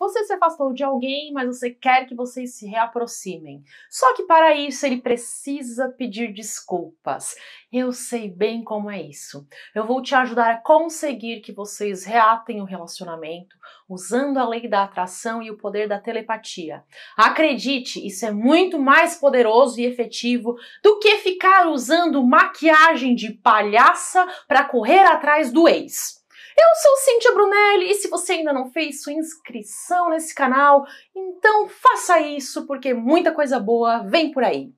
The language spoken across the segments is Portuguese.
Você se afastou de alguém, mas você quer que vocês se reaproximem. Só que para isso ele precisa pedir desculpas. Eu sei bem como é isso. Eu vou te ajudar a conseguir que vocês reatem o relacionamento usando a lei da atração e o poder da telepatia. Acredite, isso é muito mais poderoso e efetivo do que ficar usando maquiagem de palhaça para correr atrás do ex. Eu sou Cintia Brunelli e se você ainda não fez sua inscrição nesse canal, então faça isso porque muita coisa boa vem por aí.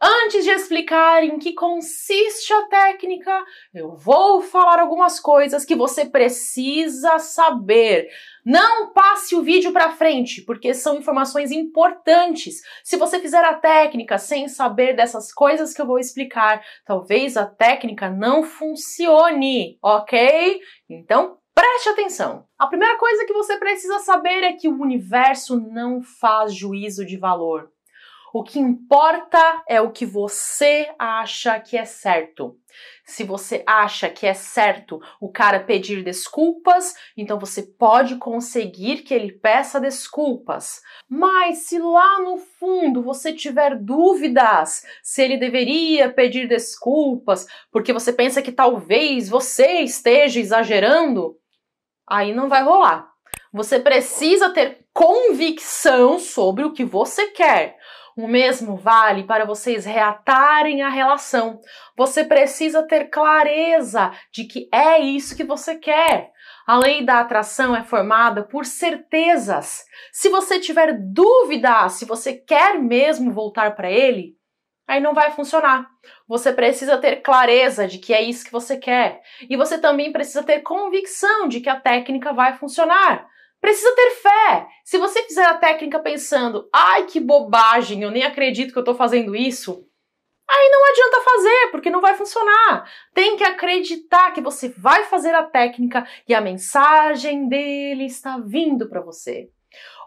Antes de explicar em que consiste a técnica, eu vou falar algumas coisas que você precisa saber. Não passe o vídeo para frente, porque são informações importantes. Se você fizer a técnica sem saber dessas coisas que eu vou explicar, talvez a técnica não funcione, ok? Então, Preste atenção! A primeira coisa que você precisa saber é que o universo não faz juízo de valor. O que importa é o que você acha que é certo. Se você acha que é certo o cara pedir desculpas, então você pode conseguir que ele peça desculpas. Mas se lá no fundo você tiver dúvidas se ele deveria pedir desculpas, porque você pensa que talvez você esteja exagerando, aí não vai rolar. Você precisa ter convicção sobre o que você quer. O mesmo vale para vocês reatarem a relação. Você precisa ter clareza de que é isso que você quer. A lei da atração é formada por certezas. Se você tiver dúvida se você quer mesmo voltar para ele, aí não vai funcionar. Você precisa ter clareza de que é isso que você quer. E você também precisa ter convicção de que a técnica vai funcionar. Precisa ter fé. Se você fizer a técnica pensando, ai que bobagem, eu nem acredito que eu estou fazendo isso, aí não adianta fazer, porque não vai funcionar. Tem que acreditar que você vai fazer a técnica e a mensagem dele está vindo para você.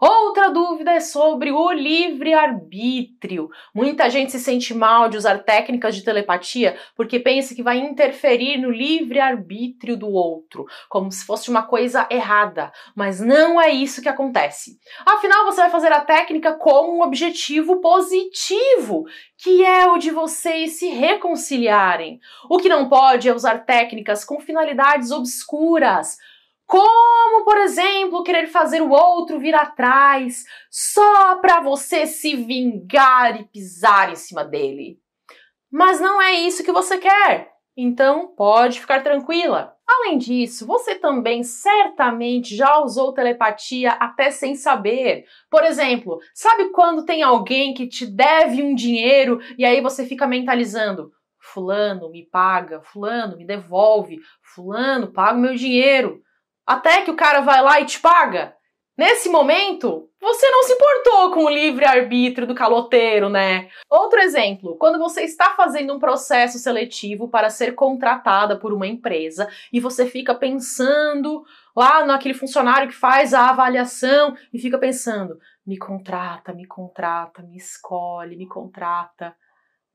Outra dúvida é sobre o livre-arbítrio. Muita gente se sente mal de usar técnicas de telepatia porque pensa que vai interferir no livre-arbítrio do outro, como se fosse uma coisa errada. Mas não é isso que acontece. Afinal, você vai fazer a técnica com um objetivo positivo, que é o de vocês se reconciliarem. O que não pode é usar técnicas com finalidades obscuras, como, por exemplo, querer fazer o outro vir atrás só para você se vingar e pisar em cima dele. Mas não é isso que você quer. Então, pode ficar tranquila. Além disso, você também certamente já usou telepatia até sem saber. Por exemplo, sabe quando tem alguém que te deve um dinheiro e aí você fica mentalizando: Fulano me paga, Fulano me devolve, Fulano paga o meu dinheiro até que o cara vai lá e te paga. Nesse momento, você não se importou com o livre-arbítrio do caloteiro, né? Outro exemplo, quando você está fazendo um processo seletivo para ser contratada por uma empresa e você fica pensando lá naquele funcionário que faz a avaliação e fica pensando: me contrata, me contrata, me escolhe, me contrata.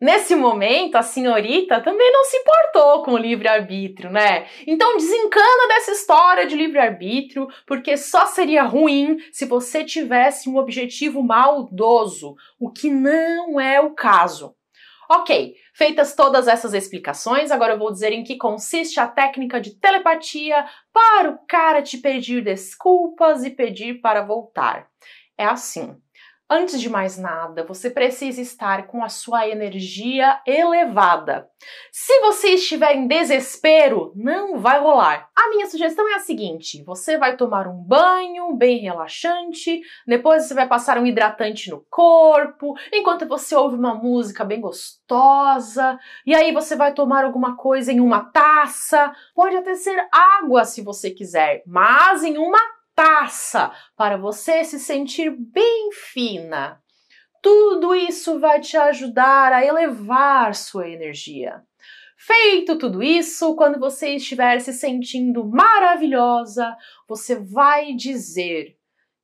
Nesse momento, a senhorita também não se importou com o livre-arbítrio, né? Então desencana dessa história de livre-arbítrio, porque só seria ruim se você tivesse um objetivo maldoso, o que não é o caso. Ok, feitas todas essas explicações, agora eu vou dizer em que consiste a técnica de telepatia para o cara te pedir desculpas e pedir para voltar. É assim. Antes de mais nada, você precisa estar com a sua energia elevada. Se você estiver em desespero, não vai rolar. A minha sugestão é a seguinte: você vai tomar um banho bem relaxante, depois você vai passar um hidratante no corpo, enquanto você ouve uma música bem gostosa, e aí você vai tomar alguma coisa em uma taça. Pode até ser água se você quiser, mas em uma taça para você se sentir bem fina. Tudo isso vai te ajudar a elevar sua energia. Feito tudo isso, quando você estiver se sentindo maravilhosa, você vai dizer: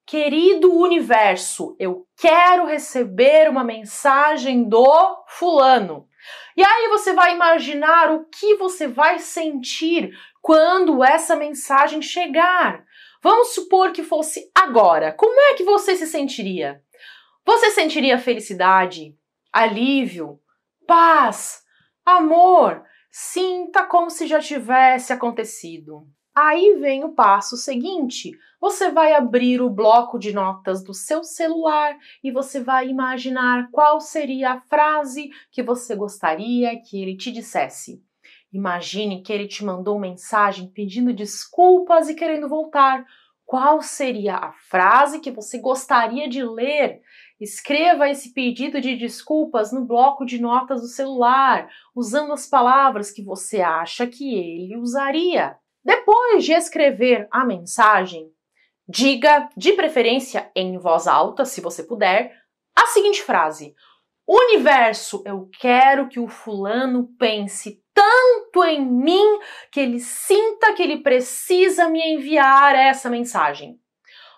Querido universo, eu quero receber uma mensagem do fulano. E aí você vai imaginar o que você vai sentir quando essa mensagem chegar. Vamos supor que fosse agora. Como é que você se sentiria? Você sentiria felicidade, alívio, paz, amor? Sinta como se já tivesse acontecido. Aí vem o passo seguinte: você vai abrir o bloco de notas do seu celular e você vai imaginar qual seria a frase que você gostaria que ele te dissesse. Imagine que ele te mandou mensagem pedindo desculpas e querendo voltar. Qual seria a frase que você gostaria de ler? Escreva esse pedido de desculpas no bloco de notas do celular, usando as palavras que você acha que ele usaria. Depois de escrever a mensagem, diga, de preferência em voz alta, se você puder, a seguinte frase: Universo, eu quero que o fulano pense tanto em mim que ele sinta que ele precisa me enviar essa mensagem.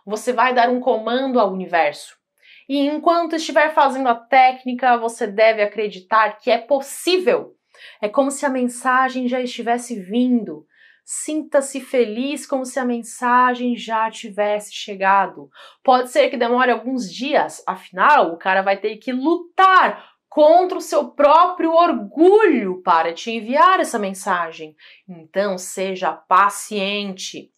Você vai dar um comando ao universo. E enquanto estiver fazendo a técnica, você deve acreditar que é possível. É como se a mensagem já estivesse vindo. Sinta-se feliz como se a mensagem já tivesse chegado. Pode ser que demore alguns dias, afinal, o cara vai ter que lutar contra o seu próprio orgulho para te enviar essa mensagem. Então seja paciente.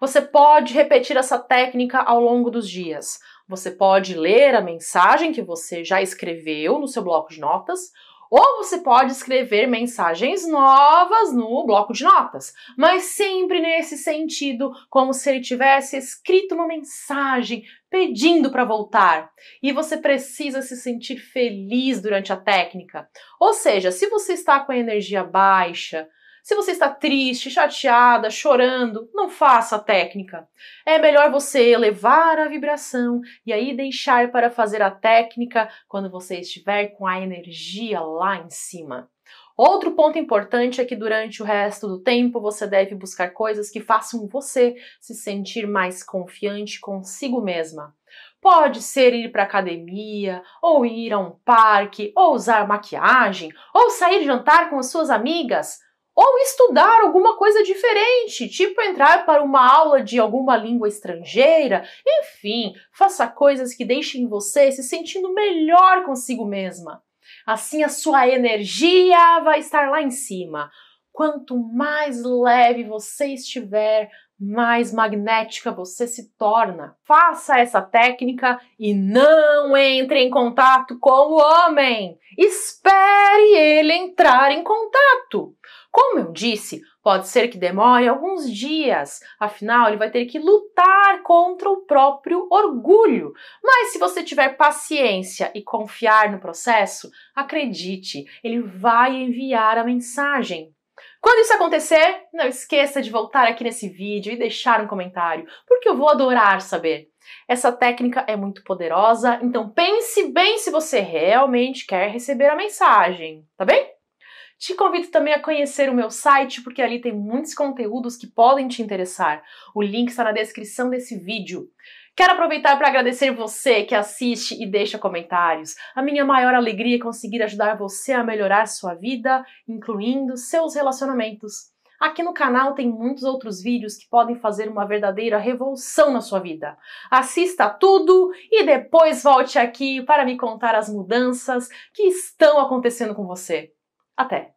Você pode repetir essa técnica ao longo dos dias. Você pode ler a mensagem que você já escreveu no seu bloco de notas ou você pode escrever mensagens novas no bloco de notas, mas sempre nesse sentido, como se ele tivesse escrito uma mensagem pedindo para voltar. E você precisa se sentir feliz durante a técnica. Ou seja, se você está com a energia baixa, se você está triste, chateada, chorando, não faça a técnica. É melhor você elevar a vibração e aí deixar para fazer a técnica quando você estiver com a energia lá em cima. Outro ponto importante é que durante o resto do tempo você deve buscar coisas que façam você se sentir mais confiante consigo mesma. Pode ser ir para academia, ou ir a um parque, ou usar maquiagem, ou sair jantar com as suas amigas ou estudar alguma coisa diferente, tipo entrar para uma aula de alguma língua estrangeira. Enfim, faça coisas que deixem você se sentindo melhor consigo mesma. Assim a sua energia vai estar lá em cima. Quanto mais leve você estiver, mais magnética você se torna. Faça essa técnica e não entre em contato com o homem. Espere ele entrar em contato. Como eu disse, pode ser que demore alguns dias, afinal, ele vai ter que lutar contra o próprio orgulho. Mas se você tiver paciência e confiar no processo, acredite, ele vai enviar a mensagem. Quando isso acontecer, não esqueça de voltar aqui nesse vídeo e deixar um comentário, porque eu vou adorar saber. Essa técnica é muito poderosa, então pense bem se você realmente quer receber a mensagem, tá bem? Te convido também a conhecer o meu site, porque ali tem muitos conteúdos que podem te interessar. O link está na descrição desse vídeo. Quero aproveitar para agradecer você que assiste e deixa comentários. A minha maior alegria é conseguir ajudar você a melhorar sua vida, incluindo seus relacionamentos. Aqui no canal tem muitos outros vídeos que podem fazer uma verdadeira revolução na sua vida. Assista tudo e depois volte aqui para me contar as mudanças que estão acontecendo com você. Até!